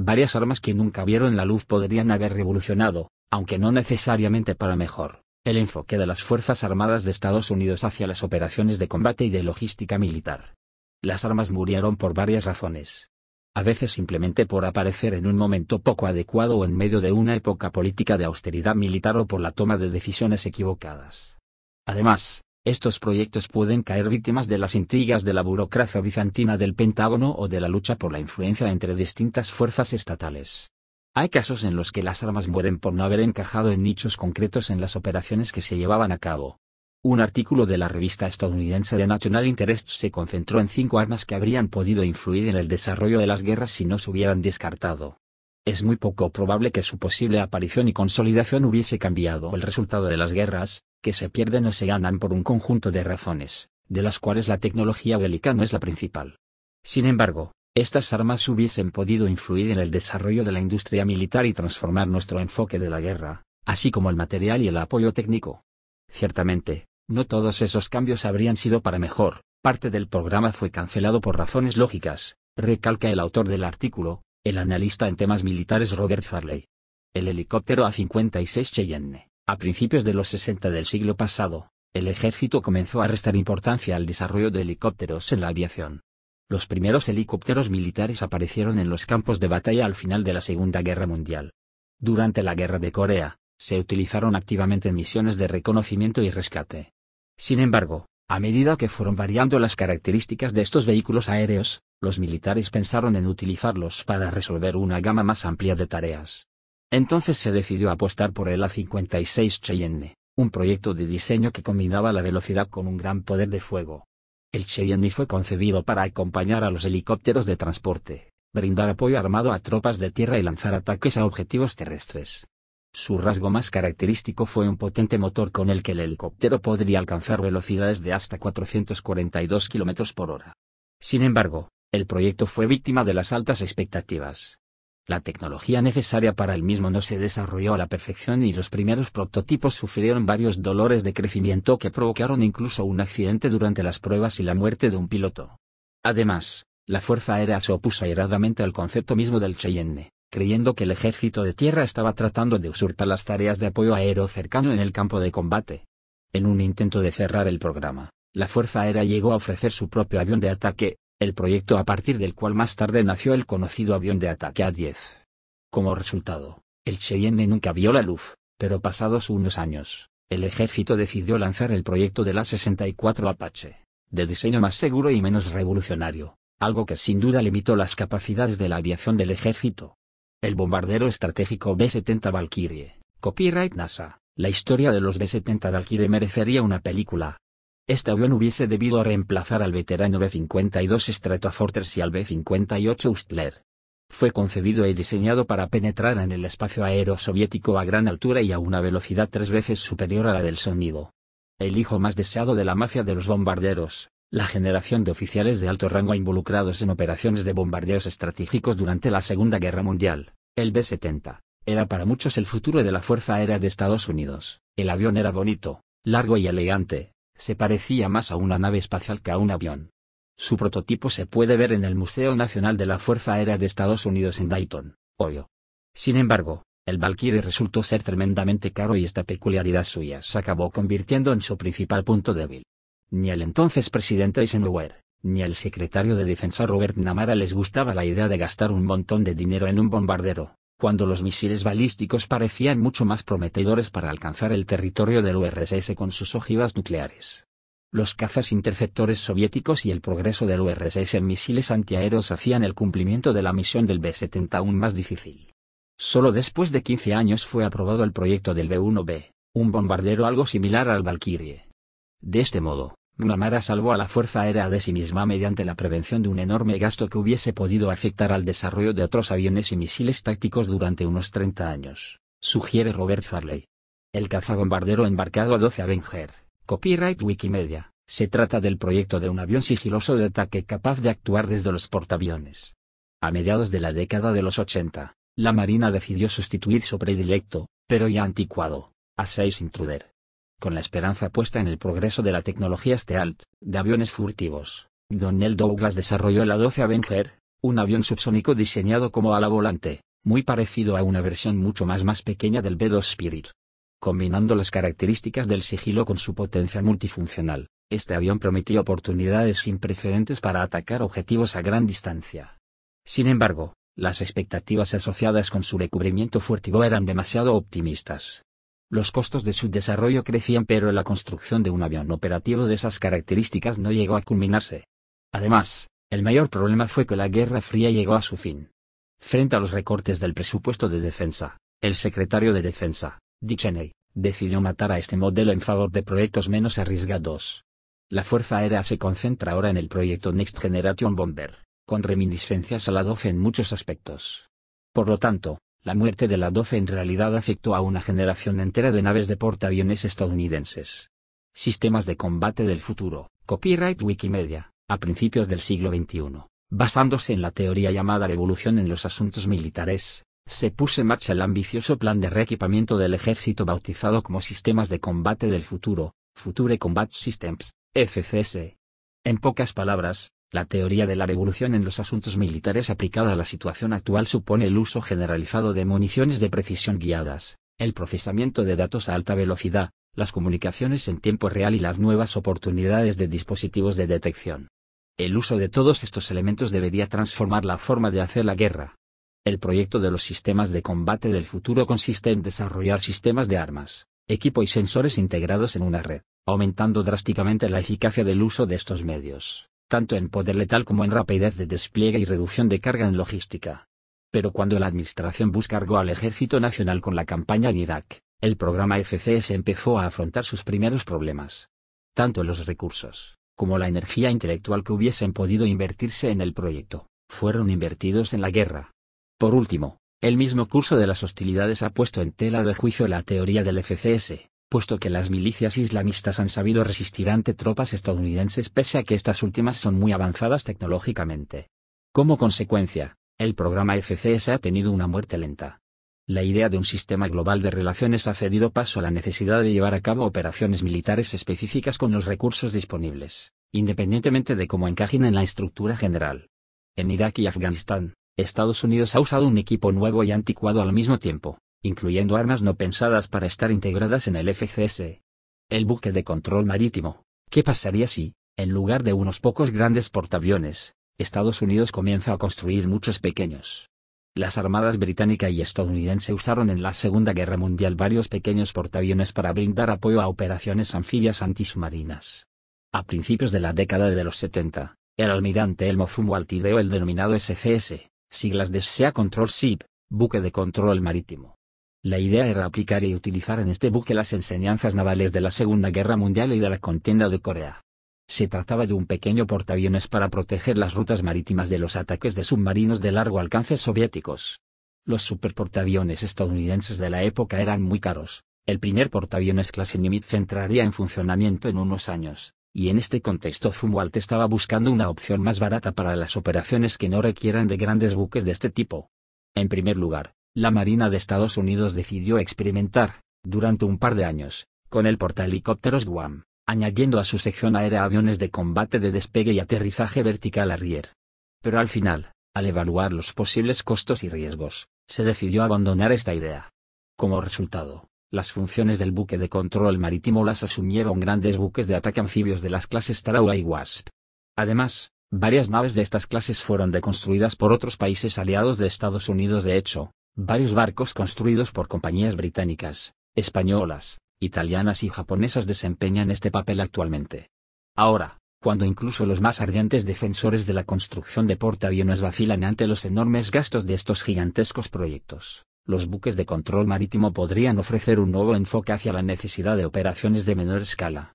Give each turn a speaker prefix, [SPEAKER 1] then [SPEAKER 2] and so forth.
[SPEAKER 1] Varias armas que nunca vieron la luz podrían haber revolucionado, aunque no necesariamente para mejor, el enfoque de las Fuerzas Armadas de Estados Unidos hacia las operaciones de combate y de logística militar. Las armas murieron por varias razones. A veces simplemente por aparecer en un momento poco adecuado o en medio de una época política de austeridad militar o por la toma de decisiones equivocadas. Además, estos proyectos pueden caer víctimas de las intrigas de la burocracia bizantina del Pentágono o de la lucha por la influencia entre distintas fuerzas estatales. Hay casos en los que las armas mueren por no haber encajado en nichos concretos en las operaciones que se llevaban a cabo. Un artículo de la revista estadounidense de National Interest se concentró en cinco armas que habrían podido influir en el desarrollo de las guerras si no se hubieran descartado. Es muy poco probable que su posible aparición y consolidación hubiese cambiado el resultado de las guerras, que se pierden o se ganan por un conjunto de razones, de las cuales la tecnología bélica no es la principal. Sin embargo, estas armas hubiesen podido influir en el desarrollo de la industria militar y transformar nuestro enfoque de la guerra, así como el material y el apoyo técnico. Ciertamente, no todos esos cambios habrían sido para mejor, parte del programa fue cancelado por razones lógicas, recalca el autor del artículo, el analista en temas militares Robert Farley. El helicóptero A-56 Cheyenne a principios de los 60 del siglo pasado, el ejército comenzó a restar importancia al desarrollo de helicópteros en la aviación. Los primeros helicópteros militares aparecieron en los campos de batalla al final de la Segunda Guerra Mundial. Durante la Guerra de Corea, se utilizaron activamente en misiones de reconocimiento y rescate. Sin embargo, a medida que fueron variando las características de estos vehículos aéreos, los militares pensaron en utilizarlos para resolver una gama más amplia de tareas. Entonces se decidió apostar por el A56 Cheyenne, un proyecto de diseño que combinaba la velocidad con un gran poder de fuego. El Cheyenne fue concebido para acompañar a los helicópteros de transporte, brindar apoyo armado a tropas de tierra y lanzar ataques a objetivos terrestres. Su rasgo más característico fue un potente motor con el que el helicóptero podría alcanzar velocidades de hasta 442 km por hora. Sin embargo, el proyecto fue víctima de las altas expectativas, la tecnología necesaria para el mismo no se desarrolló a la perfección y los primeros prototipos sufrieron varios dolores de crecimiento que provocaron incluso un accidente durante las pruebas y la muerte de un piloto. Además, la Fuerza Aérea se opuso airadamente al concepto mismo del Cheyenne, creyendo que el ejército de tierra estaba tratando de usurpar las tareas de apoyo aéreo cercano en el campo de combate. En un intento de cerrar el programa, la Fuerza Aérea llegó a ofrecer su propio avión de ataque, el proyecto a partir del cual más tarde nació el conocido avión de ataque A-10. Como resultado, el Cheyenne nunca vio la luz, pero pasados unos años, el ejército decidió lanzar el proyecto de a 64 Apache, de diseño más seguro y menos revolucionario, algo que sin duda limitó las capacidades de la aviación del ejército. El bombardero estratégico B-70 Valkyrie, copyright NASA, la historia de los B-70 Valkyrie merecería una película, este avión hubiese debido reemplazar al veterano B-52 Stratofortress y al B-58 Ustler. Fue concebido y diseñado para penetrar en el espacio aéreo soviético a gran altura y a una velocidad tres veces superior a la del sonido. El hijo más deseado de la mafia de los bombarderos, la generación de oficiales de alto rango involucrados en operaciones de bombardeos estratégicos durante la Segunda Guerra Mundial, el B-70, era para muchos el futuro de la Fuerza Aérea de Estados Unidos. El avión era bonito, largo y elegante, se parecía más a una nave espacial que a un avión. Su prototipo se puede ver en el Museo Nacional de la Fuerza Aérea de Estados Unidos en Dayton, Ohio. Sin embargo, el Valkyrie resultó ser tremendamente caro y esta peculiaridad suya se acabó convirtiendo en su principal punto débil. Ni el entonces presidente Eisenhower, ni el secretario de Defensa Robert Namara les gustaba la idea de gastar un montón de dinero en un bombardero, cuando los misiles balísticos parecían mucho más prometedores para alcanzar el territorio del URSS con sus ojivas nucleares. Los cazas interceptores soviéticos y el progreso del URSS en misiles antiaéreos hacían el cumplimiento de la misión del b 71 más difícil. Solo después de 15 años fue aprobado el proyecto del B-1B, un bombardero algo similar al Valkyrie. De este modo, Namara salvó a la Fuerza Aérea de sí misma mediante la prevención de un enorme gasto que hubiese podido afectar al desarrollo de otros aviones y misiles tácticos durante unos 30 años, sugiere Robert Farley. El cazabombardero embarcado a 12 Avenger, copyright Wikimedia, se trata del proyecto de un avión sigiloso de ataque capaz de actuar desde los portaaviones. A mediados de la década de los 80, la Marina decidió sustituir su predilecto, pero ya anticuado, a 6 Intruder con la esperanza puesta en el progreso de la tecnología Stealth, de aviones furtivos, Donnell Douglas desarrolló la 12 Avenger, un avión subsónico diseñado como ala volante, muy parecido a una versión mucho más más pequeña del B-2 Spirit. Combinando las características del sigilo con su potencia multifuncional, este avión prometió oportunidades sin precedentes para atacar objetivos a gran distancia. Sin embargo, las expectativas asociadas con su recubrimiento furtivo eran demasiado optimistas. Los costos de su desarrollo crecían pero la construcción de un avión operativo de esas características no llegó a culminarse. Además, el mayor problema fue que la Guerra Fría llegó a su fin. Frente a los recortes del presupuesto de defensa, el secretario de defensa, Dick Cheney, decidió matar a este modelo en favor de proyectos menos arriesgados. La Fuerza Aérea se concentra ahora en el proyecto Next Generation Bomber, con reminiscencias a la DoF en muchos aspectos. Por lo tanto, la muerte de la 12 en realidad afectó a una generación entera de naves de portaaviones estadounidenses. Sistemas de combate del futuro, copyright Wikimedia, a principios del siglo XXI, basándose en la teoría llamada revolución en los asuntos militares, se puso en marcha el ambicioso plan de reequipamiento del ejército bautizado como Sistemas de Combate del Futuro, Future Combat Systems, FCS. En pocas palabras, la teoría de la revolución en los asuntos militares aplicada a la situación actual supone el uso generalizado de municiones de precisión guiadas, el procesamiento de datos a alta velocidad, las comunicaciones en tiempo real y las nuevas oportunidades de dispositivos de detección. El uso de todos estos elementos debería transformar la forma de hacer la guerra. El proyecto de los sistemas de combate del futuro consiste en desarrollar sistemas de armas, equipo y sensores integrados en una red, aumentando drásticamente la eficacia del uso de estos medios tanto en poder letal como en rapidez de despliegue y reducción de carga en logística. Pero cuando la administración Bush al Ejército Nacional con la campaña en Irak, el programa FCS empezó a afrontar sus primeros problemas. Tanto los recursos, como la energía intelectual que hubiesen podido invertirse en el proyecto, fueron invertidos en la guerra. Por último, el mismo curso de las hostilidades ha puesto en tela de juicio la teoría del FCS, puesto que las milicias islamistas han sabido resistir ante tropas estadounidenses pese a que estas últimas son muy avanzadas tecnológicamente. Como consecuencia, el programa FCS ha tenido una muerte lenta. La idea de un sistema global de relaciones ha cedido paso a la necesidad de llevar a cabo operaciones militares específicas con los recursos disponibles, independientemente de cómo encajen en la estructura general. En Irak y Afganistán, Estados Unidos ha usado un equipo nuevo y anticuado al mismo tiempo, incluyendo armas no pensadas para estar integradas en el FCS. El buque de control marítimo. ¿Qué pasaría si, en lugar de unos pocos grandes portaaviones, Estados Unidos comienza a construir muchos pequeños? Las armadas británica y estadounidense usaron en la Segunda Guerra Mundial varios pequeños portaaviones para brindar apoyo a operaciones anfibias antisubmarinas. A principios de la década de los 70, el almirante Elmo Zumwalt ideó el denominado SCS, siglas de Sea Control Ship, buque de control marítimo. La idea era aplicar y utilizar en este buque las enseñanzas navales de la Segunda Guerra Mundial y de la contienda de Corea. Se trataba de un pequeño portaaviones para proteger las rutas marítimas de los ataques de submarinos de largo alcance soviéticos. Los superportaaviones estadounidenses de la época eran muy caros. El primer portaaviones clase Nimitz entraría en funcionamiento en unos años, y en este contexto Zumwalt estaba buscando una opción más barata para las operaciones que no requieran de grandes buques de este tipo. En primer lugar, la Marina de Estados Unidos decidió experimentar, durante un par de años, con el portahelicópteros Guam, añadiendo a su sección aérea aviones de combate de despegue y aterrizaje vertical Rier. Pero al final, al evaluar los posibles costos y riesgos, se decidió abandonar esta idea. Como resultado, las funciones del buque de control marítimo las asumieron grandes buques de ataque anfibios de las clases Tarawa y Wasp. Además, varias naves de estas clases fueron deconstruidas por otros países aliados de Estados Unidos. De hecho, varios barcos construidos por compañías británicas, españolas, italianas y japonesas desempeñan este papel actualmente. Ahora, cuando incluso los más ardientes defensores de la construcción de portaaviones vacilan ante los enormes gastos de estos gigantescos proyectos, los buques de control marítimo podrían ofrecer un nuevo enfoque hacia la necesidad de operaciones de menor escala,